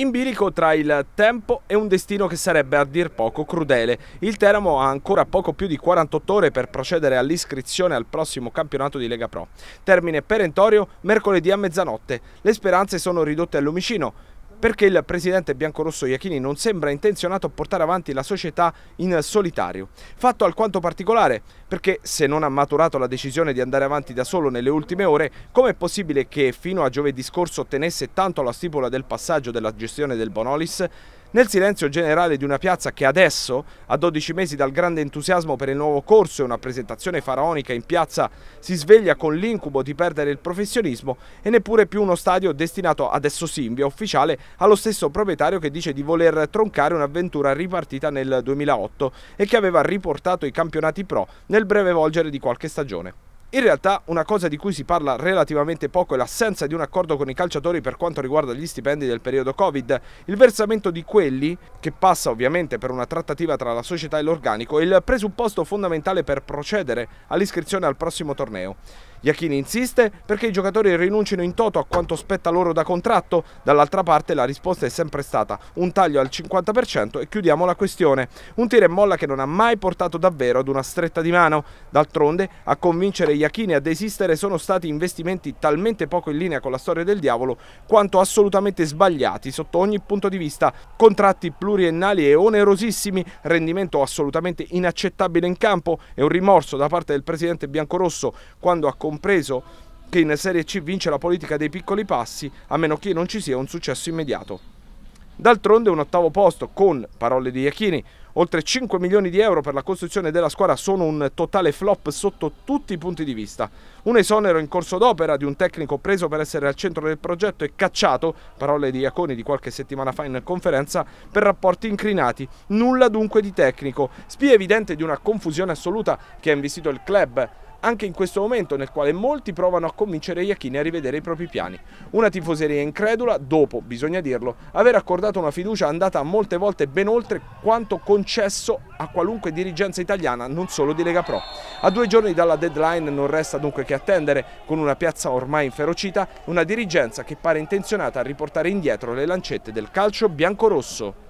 in bilico tra il tempo e un destino che sarebbe a dir poco crudele. Il Teramo ha ancora poco più di 48 ore per procedere all'iscrizione al prossimo campionato di Lega Pro. Termine perentorio mercoledì a mezzanotte. Le speranze sono ridotte al lumicino perché il presidente biancorosso Iachini non sembra intenzionato a portare avanti la società in solitario. Fatto alquanto particolare, perché se non ha maturato la decisione di andare avanti da solo nelle ultime ore, com'è possibile che fino a giovedì scorso ottenesse tanto la stipula del passaggio della gestione del Bonolis? Nel silenzio generale di una piazza che adesso, a 12 mesi dal grande entusiasmo per il nuovo corso e una presentazione faraonica in piazza, si sveglia con l'incubo di perdere il professionismo e neppure più uno stadio destinato adesso sì in via ufficiale allo stesso proprietario che dice di voler troncare un'avventura ripartita nel 2008 e che aveva riportato i campionati pro nel breve volgere di qualche stagione. In realtà una cosa di cui si parla relativamente poco è l'assenza di un accordo con i calciatori per quanto riguarda gli stipendi del periodo Covid, il versamento di quelli, che passa ovviamente per una trattativa tra la società e l'organico, è il presupposto fondamentale per procedere all'iscrizione al prossimo torneo. Iachini insiste perché i giocatori rinuncino in toto a quanto spetta loro da contratto, dall'altra parte la risposta è sempre stata un taglio al 50% e chiudiamo la questione. Un tiro e molla che non ha mai portato davvero ad una stretta di mano. D'altronde a convincere Iachini ad esistere sono stati investimenti talmente poco in linea con la storia del diavolo quanto assolutamente sbagliati sotto ogni punto di vista. Contratti pluriennali e onerosissimi, rendimento assolutamente inaccettabile in campo e un rimorso da parte del presidente biancorosso quando ha convinto compreso che in Serie C vince la politica dei piccoli passi, a meno che non ci sia un successo immediato. D'altronde un ottavo posto con, parole di Iachini, oltre 5 milioni di euro per la costruzione della squadra sono un totale flop sotto tutti i punti di vista. Un esonero in corso d'opera di un tecnico preso per essere al centro del progetto e cacciato, parole di Iaconi di qualche settimana fa in conferenza, per rapporti incrinati. Nulla dunque di tecnico, spia evidente di una confusione assoluta che ha investito il club anche in questo momento nel quale molti provano a convincere Iachini a rivedere i propri piani. Una tifoseria incredula dopo, bisogna dirlo, aver accordato una fiducia andata molte volte ben oltre quanto concesso a qualunque dirigenza italiana, non solo di Lega Pro. A due giorni dalla deadline non resta dunque che attendere, con una piazza ormai inferocita, una dirigenza che pare intenzionata a riportare indietro le lancette del calcio biancorosso.